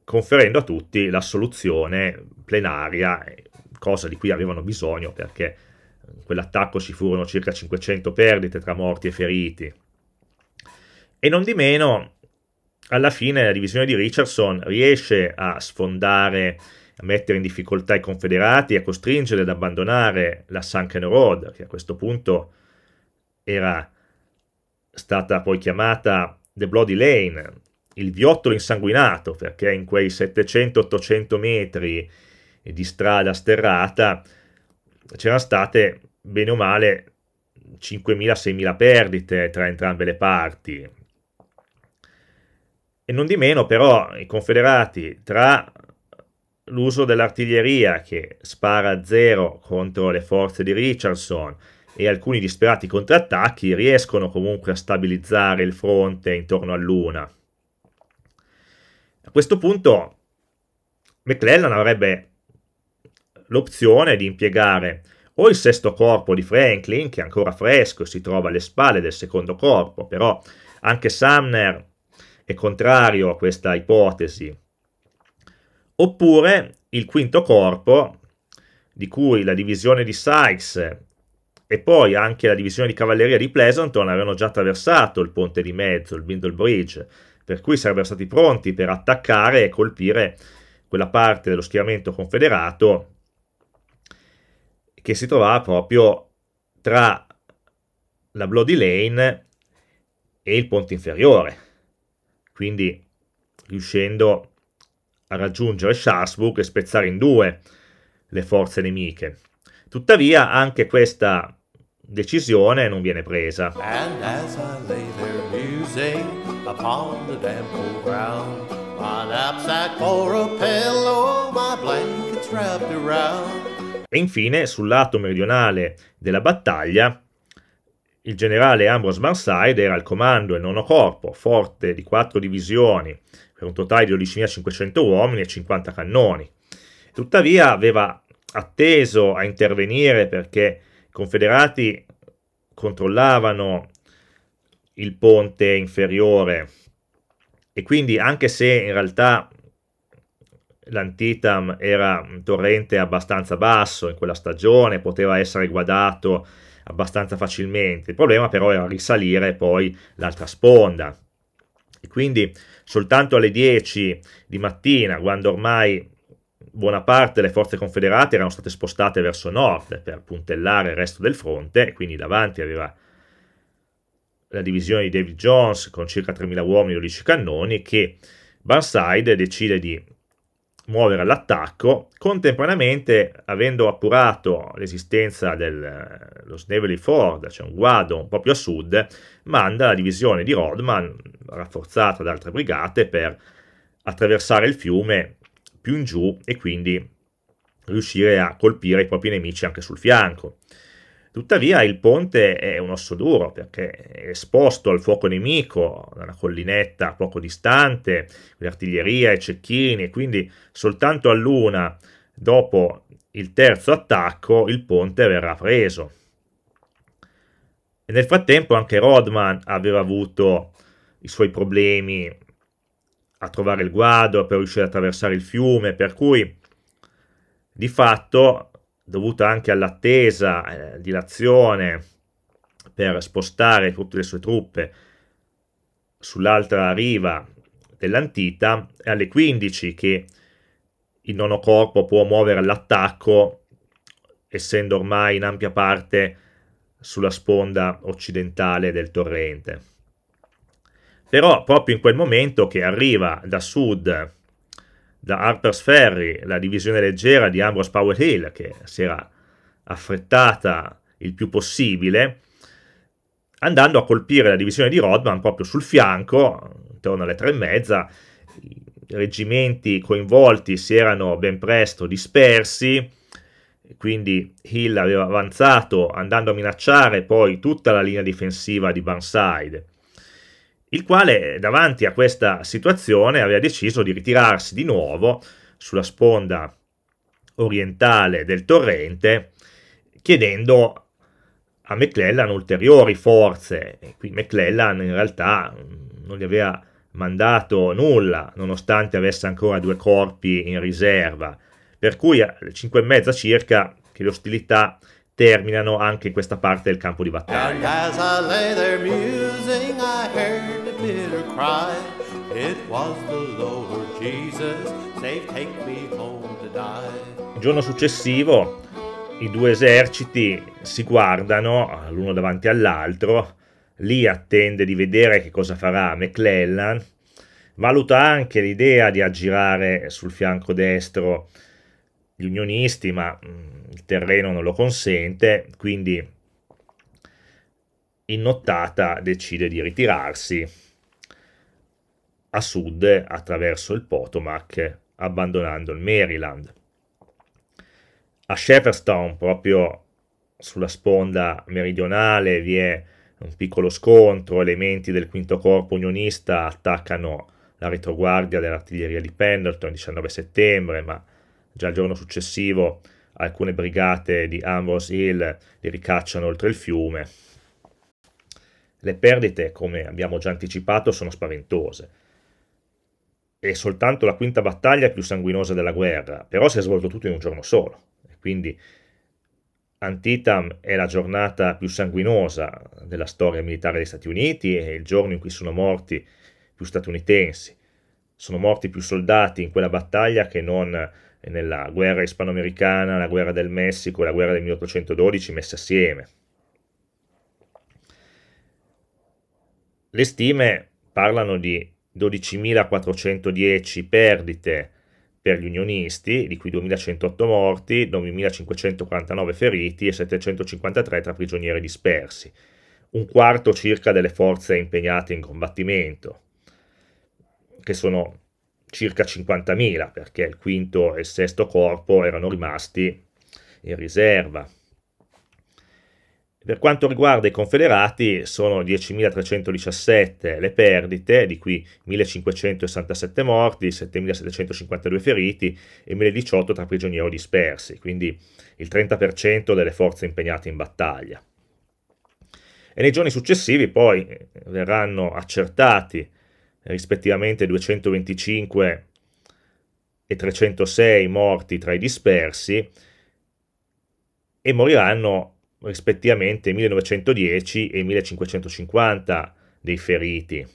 S2: conferendo a tutti l'assoluzione plenaria cosa di cui avevano bisogno perché in eh, quell'attacco ci furono circa 500 perdite tra morti e feriti. E non di meno, alla fine la divisione di Richardson riesce a sfondare, a mettere in difficoltà i confederati, a costringere ad abbandonare la Sunken Road, che a questo punto era stata poi chiamata The Bloody Lane, il viottolo insanguinato, perché in quei 700-800 metri e di strada sterrata, c'erano state bene o male 5.000-6.000 perdite tra entrambe le parti. E non di meno però i confederati tra l'uso dell'artiglieria che spara a zero contro le forze di Richardson e alcuni disperati contrattacchi riescono comunque a stabilizzare il fronte intorno a Luna. A questo punto McClellan avrebbe l'opzione di impiegare o il sesto corpo di Franklin, che è ancora fresco e si trova alle spalle del secondo corpo, però anche Sumner è contrario a questa ipotesi, oppure il quinto corpo, di cui la divisione di Sykes e poi anche la divisione di cavalleria di Pleasanton avevano già attraversato il ponte di mezzo, il Bindle Bridge, per cui sarebbero stati pronti per attaccare e colpire quella parte dello schieramento confederato che si trovava proprio tra la Bloody Lane e il ponte inferiore. Quindi riuscendo a raggiungere Scharsburg e spezzare in due le forze nemiche. Tuttavia anche questa decisione non viene presa.
S1: And as I lay there musing upon the damp ground, my knapsack for a pillow, my blankets wrapped around
S2: infine, sul lato meridionale della battaglia, il generale Ambrose Burnside era al comando del nono corpo, forte di quattro divisioni, per un totale di 12.500 uomini e 50 cannoni. Tuttavia aveva atteso a intervenire perché i confederati controllavano il ponte inferiore e quindi anche se in realtà l'Antitam era un torrente abbastanza basso in quella stagione, poteva essere guardato abbastanza facilmente. Il problema però era risalire poi l'altra sponda. E quindi soltanto alle 10 di mattina, quando ormai buona parte delle forze confederate erano state spostate verso nord per puntellare il resto del fronte, e quindi davanti aveva la divisione di David Jones con circa 3.000 uomini e 12 cannoni, che Burnside decide di muovere all'attacco, contemporaneamente avendo appurato l'esistenza dello eh, Snevely Ford, cioè un guado un po' più a sud, manda la divisione di Rodman, rafforzata da altre brigate, per attraversare il fiume più in giù e quindi riuscire a colpire i propri nemici anche sul fianco. Tuttavia il ponte è un osso duro perché è esposto al fuoco nemico da una collinetta poco distante, l'artiglieria e i cecchini, e quindi soltanto a luna dopo il terzo attacco il ponte verrà preso. E nel frattempo anche Rodman aveva avuto i suoi problemi a trovare il guado per riuscire ad attraversare il fiume, per cui di fatto dovuta anche all'attesa eh, di l'azione per spostare tutte le sue truppe sull'altra riva dell'Antita, è alle 15 che il nono corpo può muovere all'attacco, essendo ormai in ampia parte sulla sponda occidentale del torrente. Però proprio in quel momento che arriva da sud da Harper's Ferry, la divisione leggera di Ambrose Power Hill, che si era affrettata il più possibile, andando a colpire la divisione di Rodman proprio sul fianco, intorno alle tre e mezza. I reggimenti coinvolti si erano ben presto dispersi, quindi Hill aveva avanzato andando a minacciare poi tutta la linea difensiva di Burnside il quale davanti a questa situazione aveva deciso di ritirarsi di nuovo sulla sponda orientale del torrente, chiedendo a McClellan ulteriori forze. qui McClellan in realtà non gli aveva mandato nulla, nonostante avesse ancora due corpi in riserva, per cui alle 5 e mezza circa che le ostilità terminano anche in questa parte del campo di battaglia.
S1: And as I I lay there musing, cry. It was the Lord Jesus, save take me home to die.
S2: Il giorno successivo i due eserciti si guardano l'uno davanti all'altro, lì attende di vedere che cosa farà McClellan, valuta anche l'idea di aggirare sul fianco destro gli unionisti, ma mm, il terreno non lo consente, quindi in nottata decide di ritirarsi a sud attraverso il Potomac, abbandonando il Maryland. A Shepherdstown, proprio sulla sponda meridionale, vi è un piccolo scontro, elementi del quinto corpo unionista attaccano la retroguardia dell'artiglieria di Pendleton il 19 settembre, ma già il giorno successivo alcune brigate di Ambrose Hill li ricacciano oltre il fiume. Le perdite, come abbiamo già anticipato, sono spaventose è soltanto la quinta battaglia più sanguinosa della guerra, però si è svolto tutto in un giorno solo. Quindi Antietam è la giornata più sanguinosa della storia militare degli Stati Uniti, è il giorno in cui sono morti più statunitensi, sono morti più soldati in quella battaglia che non nella guerra ispanoamericana, la guerra del Messico e la guerra del 1812 messe assieme. Le stime parlano di 12.410 perdite per gli unionisti, di cui 2.108 morti, 9.549 feriti e 753 tra prigionieri dispersi, un quarto circa delle forze impegnate in combattimento, che sono circa 50.000 perché il quinto e il sesto corpo erano rimasti in riserva. Per quanto riguarda i confederati, sono 10.317 le perdite, di cui 1.567 morti, 7.752 feriti e 1.018 tra prigionieri dispersi, quindi il 30% delle forze impegnate in battaglia. E nei giorni successivi poi eh, verranno accertati rispettivamente 225 e 306 morti tra i dispersi e moriranno rispettivamente 1910 e 1550 dei feriti,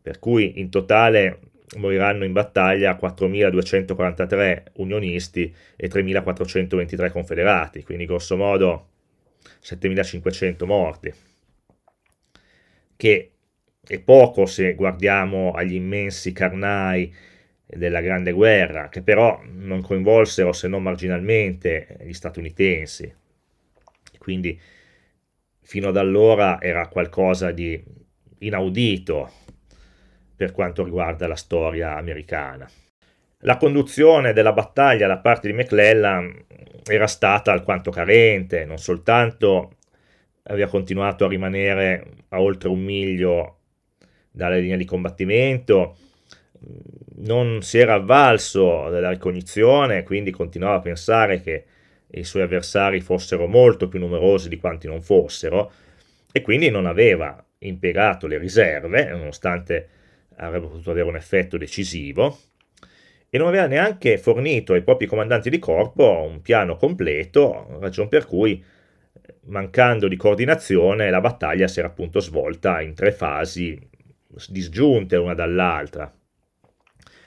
S2: per cui in totale moriranno in battaglia 4.243 unionisti e 3.423 confederati, quindi grosso modo 7.500 morti, che è poco se guardiamo agli immensi carnai della Grande Guerra, che però non coinvolsero se non marginalmente gli statunitensi quindi fino ad allora era qualcosa di inaudito per quanto riguarda la storia americana. La conduzione della battaglia da parte di McClellan era stata alquanto carente, non soltanto aveva continuato a rimanere a oltre un miglio dalla linea di combattimento, non si era avvalso della ricognizione, quindi continuava a pensare che i suoi avversari fossero molto più numerosi di quanti non fossero e quindi non aveva impiegato le riserve, nonostante avrebbe potuto avere un effetto decisivo, e non aveva neanche fornito ai propri comandanti di corpo un piano completo, ragion per cui mancando di coordinazione la battaglia si era appunto svolta in tre fasi disgiunte una dall'altra.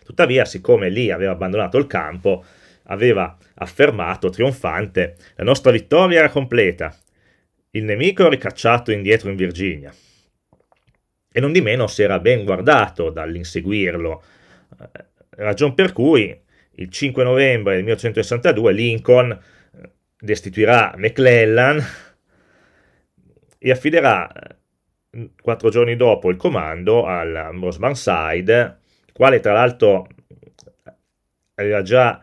S2: Tuttavia, siccome lì aveva abbandonato il campo, aveva affermato trionfante la nostra vittoria era completa, il nemico ricacciato indietro in Virginia. E non di meno si era ben guardato dall'inseguirlo, eh, ragion per cui il 5 novembre del 1862 Lincoln eh, destituirà McClellan e affiderà eh, quattro giorni dopo il comando al Burnside, quale tra l'altro aveva già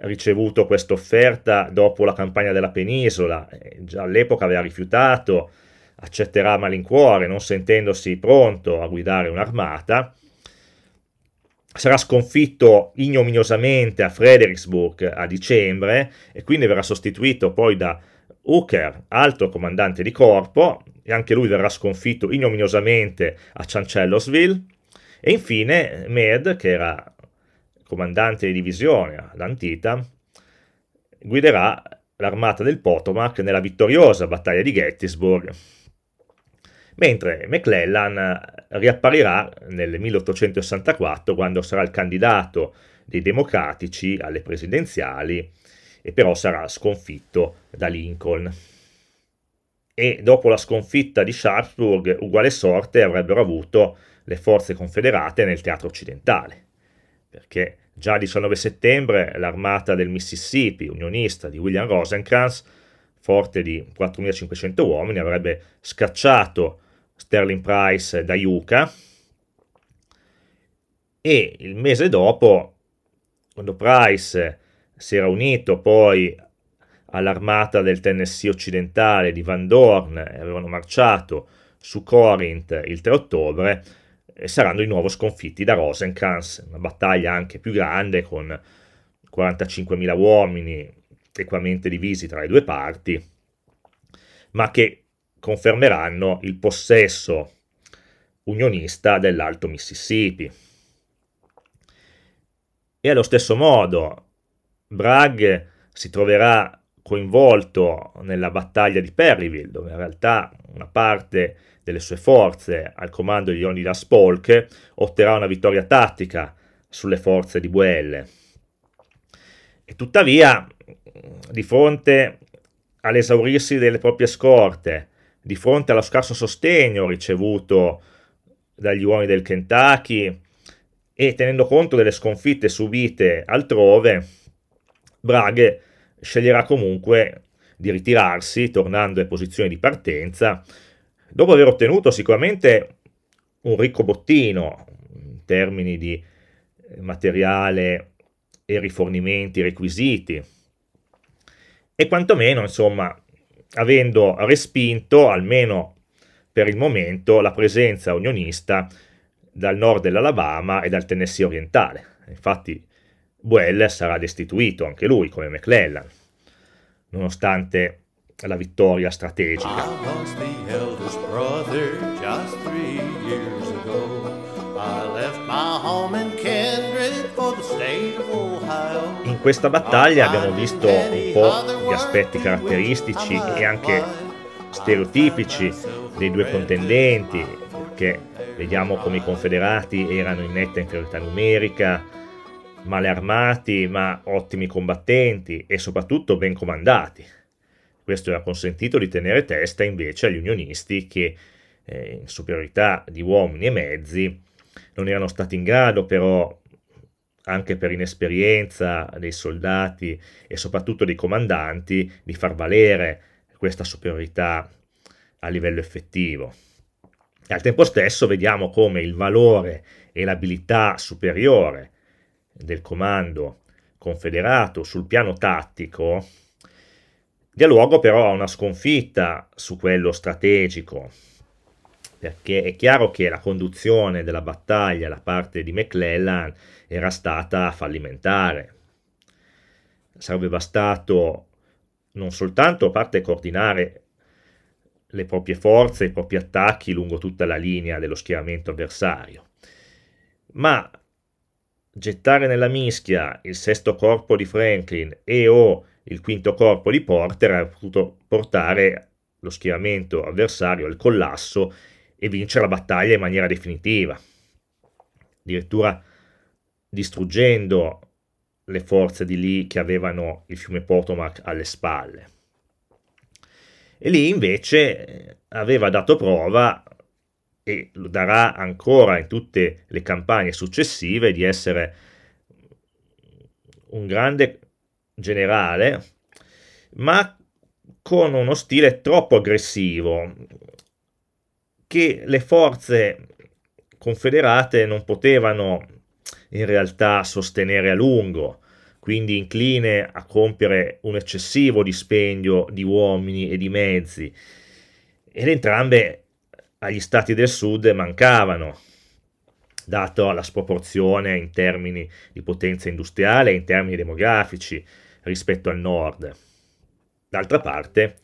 S2: ricevuto questa offerta dopo la campagna della penisola, eh, già all'epoca aveva rifiutato, accetterà a malincuore, non sentendosi pronto a guidare un'armata, sarà sconfitto ignominiosamente a Fredericksburg a dicembre e quindi verrà sostituito poi da Hooker, altro comandante di corpo, e anche lui verrà sconfitto ignominiosamente a Chancellosville, e infine Meade, che era comandante di divisione ad guiderà l'armata del Potomac nella vittoriosa battaglia di Gettysburg, mentre McClellan riapparirà nel 1864 quando sarà il candidato dei democratici alle presidenziali e però sarà sconfitto da Lincoln. E dopo la sconfitta di Sharpsburg uguale sorte avrebbero avuto le forze confederate nel teatro occidentale perché già il 19 settembre l'armata del Mississippi, unionista di William Rosencrantz, forte di 4.500 uomini, avrebbe scacciato Sterling Price da Yucca e il mese dopo, quando Price si era unito poi all'armata del Tennessee occidentale di Van Dorn e avevano marciato su Corinth il 3 ottobre, saranno di nuovo sconfitti da Rosencrantz, una battaglia anche più grande con 45.000 uomini equamente divisi tra le due parti, ma che confermeranno il possesso unionista dell'Alto Mississippi. E allo stesso modo Bragg si troverà coinvolto nella battaglia di Perryville, dove in realtà una parte delle sue forze al comando di Leonidas Polk otterrà una vittoria tattica sulle forze di Buelle. E tuttavia, di fronte all'esaurirsi delle proprie scorte, di fronte allo scarso sostegno ricevuto dagli uomini del Kentucky e tenendo conto delle sconfitte subite altrove, Bragg sceglierà comunque di ritirarsi, tornando alle posizioni di partenza, Dopo aver ottenuto sicuramente un ricco bottino in termini di eh, materiale e rifornimenti requisiti e quantomeno insomma avendo respinto almeno per il momento la presenza unionista dal nord dell'Alabama e dal Tennessee orientale. Infatti Buell sarà destituito anche lui come McClellan, nonostante la vittoria
S1: strategica oldest brother just three years ago. I left my home in Kendrick for the state of Ohio.
S2: In questa battaglia abbiamo visto un po' gli aspetti caratteristici e anche stereotipici dei due contendenti, perché vediamo come i confederati erano in netta inferiorità numerica, male armati ma ottimi combattenti e soprattutto ben comandati. Questo era consentito di tenere testa invece agli unionisti che eh, in superiorità di uomini e mezzi non erano stati in grado però anche per inesperienza dei soldati e soprattutto dei comandanti di far valere questa superiorità a livello effettivo. E al tempo stesso vediamo come il valore e l'abilità superiore del comando confederato sul piano tattico dia luogo però a una sconfitta su quello strategico, perché è chiaro che la conduzione della battaglia da parte di McClellan era stata fallimentare. Sarebbe bastato non soltanto a parte coordinare le proprie forze, i propri attacchi lungo tutta la linea dello schieramento avversario, ma gettare nella mischia il sesto corpo di Franklin e o il quinto corpo di Porter ha potuto portare lo schieramento avversario al collasso e vincere la battaglia in maniera definitiva, addirittura distruggendo le forze di lì che avevano il fiume Potomac alle spalle. E lì invece eh, aveva dato prova e lo darà ancora in tutte le campagne successive di essere un grande generale, ma con uno stile troppo aggressivo che le forze confederate non potevano in realtà sostenere a lungo, quindi incline a compiere un eccessivo dispendio di uomini e di mezzi, ed entrambe agli stati del sud mancavano, dato la sproporzione in termini di potenza industriale e in termini demografici rispetto al nord. D'altra parte,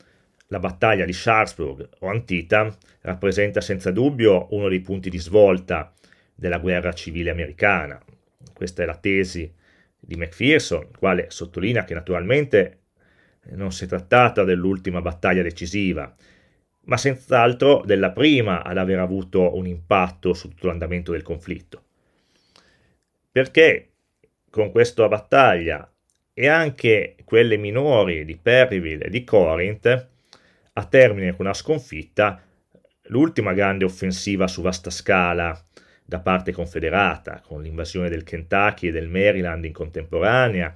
S2: la battaglia di Sharpsburg o Antietam rappresenta senza dubbio uno dei punti di svolta della guerra civile americana. Questa è la tesi di McPherson, quale sottolinea che naturalmente non si è trattata dell'ultima battaglia decisiva, ma senz'altro della prima ad aver avuto un impatto su tutto l'andamento del conflitto. Perché con questa battaglia e anche quelle minori di Perryville e di Corinth a termine con una sconfitta, l'ultima grande offensiva su vasta scala da parte confederata, con l'invasione del Kentucky e del Maryland in contemporanea,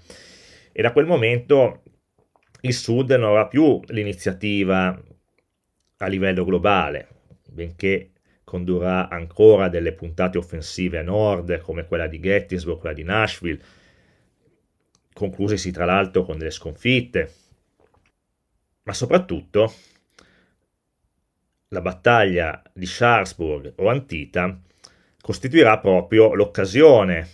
S2: e da quel momento il Sud non avrà più l'iniziativa a livello globale, benché condurrà ancora delle puntate offensive a nord, come quella di Gettysburg, quella di Nashville, conclusesi tra l'altro con delle sconfitte, ma soprattutto la battaglia di Sharpsburg o Antita costituirà proprio l'occasione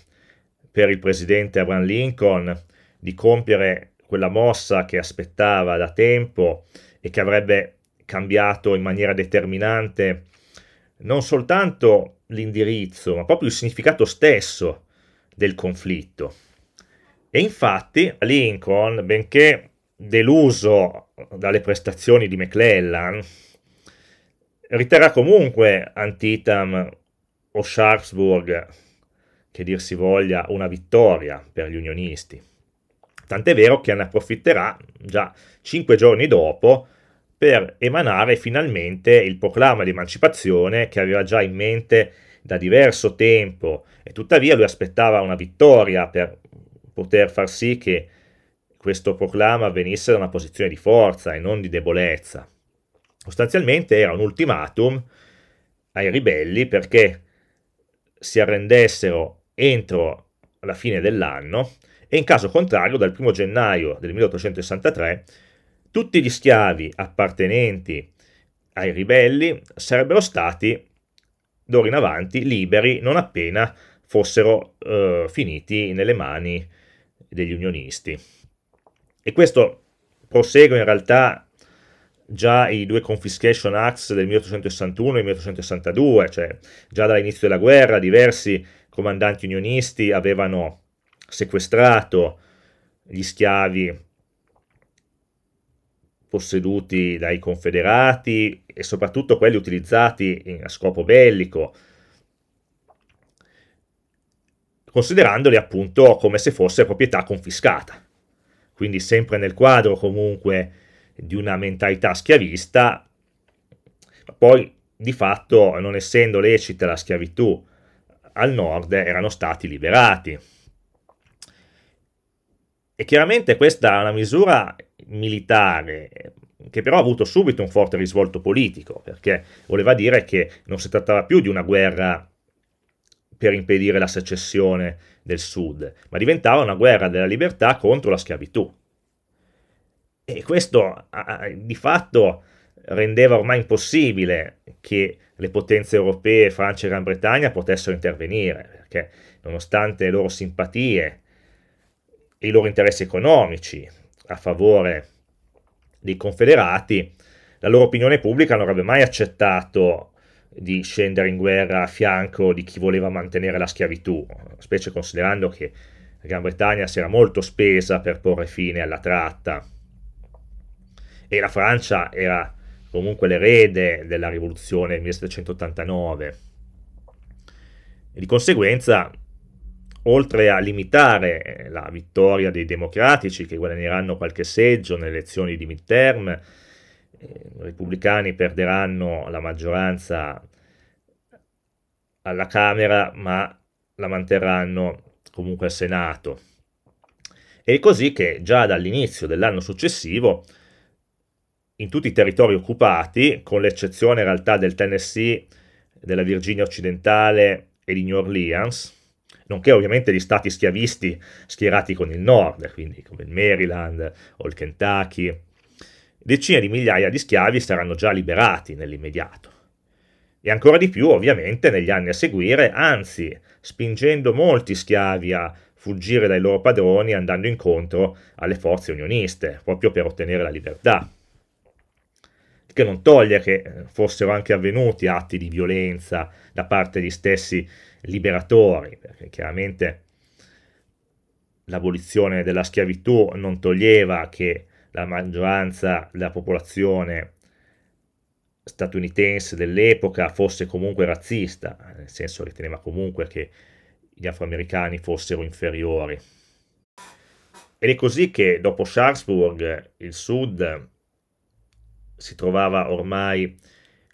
S2: per il presidente Abraham Lincoln di compiere quella mossa che aspettava da tempo e che avrebbe cambiato in maniera determinante non soltanto l'indirizzo, ma proprio il significato stesso del conflitto. E infatti Lincoln, benché deluso dalle prestazioni di McClellan, riterrà comunque Antietam o Sharpsburg, che dir si voglia, una vittoria per gli unionisti. Tant'è vero che ne approfitterà già cinque giorni dopo per emanare finalmente il proclama di emancipazione che aveva già in mente da diverso tempo e tuttavia lui aspettava una vittoria per poter far sì che questo proclama venisse da una posizione di forza e non di debolezza. Sostanzialmente era un ultimatum ai ribelli perché si arrendessero entro la fine dell'anno e in caso contrario dal 1 gennaio del 1863 tutti gli schiavi appartenenti ai ribelli sarebbero stati d'ora in avanti liberi non appena fossero eh, finiti nelle mani degli unionisti. E questo prosegue in realtà già i due Confiscation Acts del 1861 e 1862, cioè già dall'inizio della guerra diversi comandanti unionisti avevano sequestrato gli schiavi posseduti dai confederati e soprattutto quelli utilizzati a scopo bellico, considerandoli appunto come se fosse proprietà confiscata. Quindi sempre nel quadro comunque di una mentalità schiavista, poi di fatto non essendo lecita la schiavitù al nord erano stati liberati. E chiaramente questa è una misura militare che però ha avuto subito un forte risvolto politico, perché voleva dire che non si trattava più di una guerra per impedire la secessione del sud, ma diventava una guerra della libertà contro la schiavitù. E questo di fatto rendeva ormai impossibile che le potenze europee, Francia e Gran Bretagna, potessero intervenire, perché nonostante le loro simpatie e i loro interessi economici a favore dei confederati, la loro opinione pubblica non avrebbe mai accettato di scendere in guerra a fianco di chi voleva mantenere la schiavitù, specie considerando che la Gran Bretagna si era molto spesa per porre fine alla tratta e la Francia era comunque l'erede della rivoluzione del 1789. E di conseguenza, oltre a limitare eh, la vittoria dei democratici che guadagneranno qualche seggio nelle elezioni di midterm, i repubblicani perderanno la maggioranza alla Camera, ma la manterranno comunque al Senato. E così che già dall'inizio dell'anno successivo, in tutti i territori occupati, con l'eccezione in realtà del Tennessee, della Virginia occidentale e di New Orleans, nonché ovviamente gli stati schiavisti schierati con il nord, quindi come il Maryland o il Kentucky, decine di migliaia di schiavi saranno già liberati nell'immediato. E ancora di più, ovviamente, negli anni a seguire, anzi, spingendo molti schiavi a fuggire dai loro padroni andando incontro alle forze unioniste, proprio per ottenere la libertà. Il che non toglie che eh, fossero anche avvenuti atti di violenza da parte degli stessi liberatori, perché chiaramente l'abolizione della schiavitù non toglieva che la maggioranza della popolazione statunitense dell'epoca fosse comunque razzista, nel senso che riteneva comunque che gli afroamericani fossero inferiori. Ed è così che dopo Sharpsburg il Sud si trovava ormai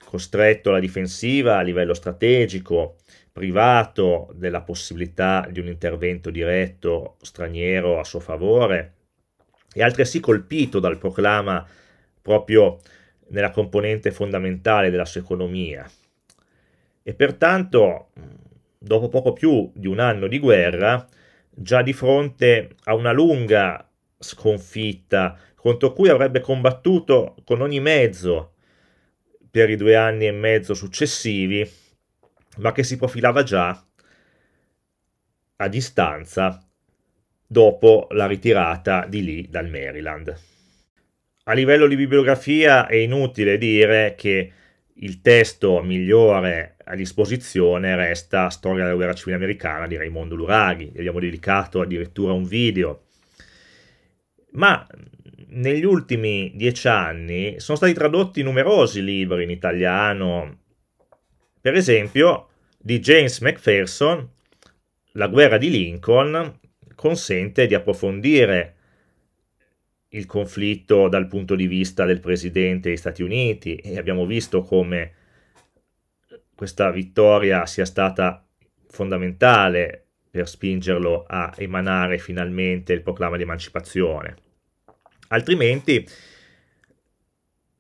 S2: costretto alla difensiva a livello strategico, privato della possibilità di un intervento diretto straniero a suo favore è altresì colpito dal proclama proprio nella componente fondamentale della sua economia. E pertanto, dopo poco più di un anno di guerra, già di fronte a una lunga sconfitta contro cui avrebbe combattuto con ogni mezzo per i due anni e mezzo successivi, ma che si profilava già a distanza dopo la ritirata di lì dal Maryland. A livello di bibliografia è inutile dire che il testo migliore a disposizione resta Storia della guerra civile americana di Raimondo Luraghi, gli abbiamo dedicato addirittura un video. Ma negli ultimi dieci anni sono stati tradotti numerosi libri in italiano, per esempio di James Macpherson, La guerra di Lincoln, consente di approfondire il conflitto dal punto di vista del presidente degli Stati Uniti e abbiamo visto come questa vittoria sia stata fondamentale per spingerlo a emanare finalmente il proclama di emancipazione. Altrimenti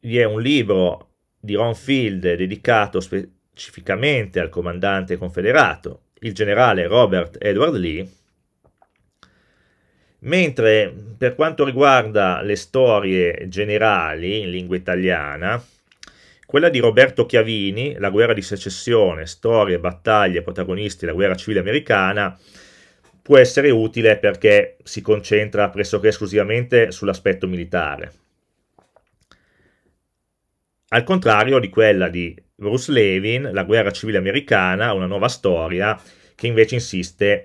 S2: vi è un libro di Ron Field dedicato specificamente al comandante confederato, il generale Robert Edward Lee, Mentre per quanto riguarda le storie generali in lingua italiana, quella di Roberto Chiavini, La guerra di secessione, storie, battaglie, protagonisti, la guerra civile americana, può essere utile perché si concentra pressoché esclusivamente sull'aspetto militare. Al contrario di quella di Bruce Levin, La guerra civile americana, una nuova storia, che invece insiste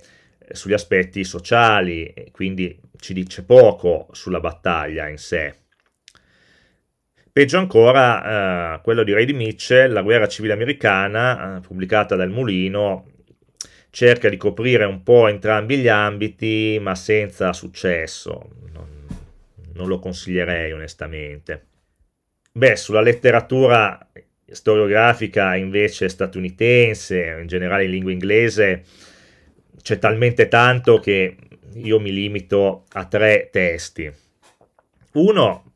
S2: sugli aspetti sociali, quindi ci dice poco sulla battaglia in sé. Peggio ancora, eh, quello di Ray di Mitchell, La guerra civile americana, eh, pubblicata dal Mulino, cerca di coprire un po' entrambi gli ambiti, ma senza successo. Non, non lo consiglierei onestamente. Beh, sulla letteratura storiografica invece statunitense, in generale in lingua inglese, c'è talmente tanto che io mi limito a tre testi. Uno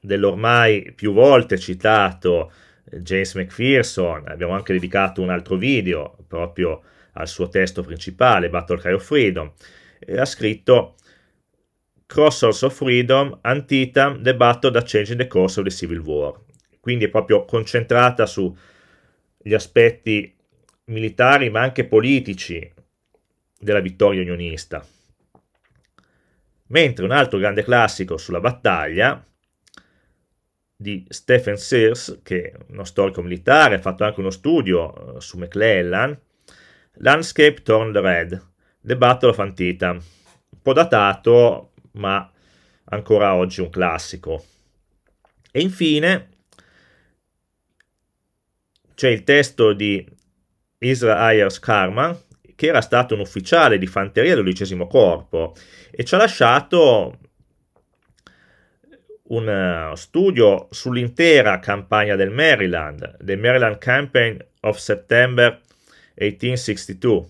S2: dell'ormai più volte citato eh, James McPherson, abbiamo anche dedicato un altro video proprio al suo testo principale, Battle Cry of Freedom, eh, ha scritto Cross of Freedom, Antitam, The Battle that Changed the Course of the Civil War. Quindi è proprio concentrata sugli aspetti militari ma anche politici della vittoria unionista. Mentre un altro grande classico sulla battaglia di Stephen Sears, che è uno storico militare, ha fatto anche uno studio eh, su McClellan, Landscape Turned Red, The Battle of Antietam, un po' datato ma ancora oggi un classico. E infine c'è il testo di Israel Ayers Karman, che era stato un ufficiale di fanteria XII corpo e ci ha lasciato un eh, studio sull'intera campagna del Maryland, The Maryland Campaign of September 1862.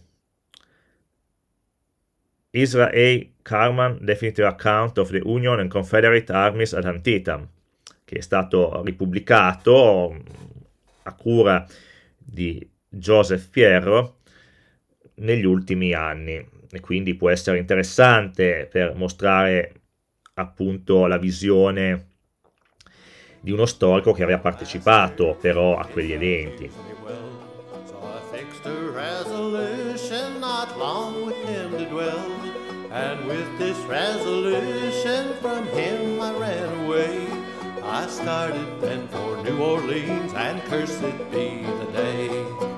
S2: Israel A. Carman, Definitive Account of the Union and Confederate Armies at Antietam, che è stato ripubblicato mm, a cura di Joseph Pierro negli ultimi anni e quindi può essere interessante per mostrare appunto la visione di uno storico che aveva partecipato però a quegli eventi.
S1: And with this resolution from him I ran away. I started then for New Orleans, and cursed be the day.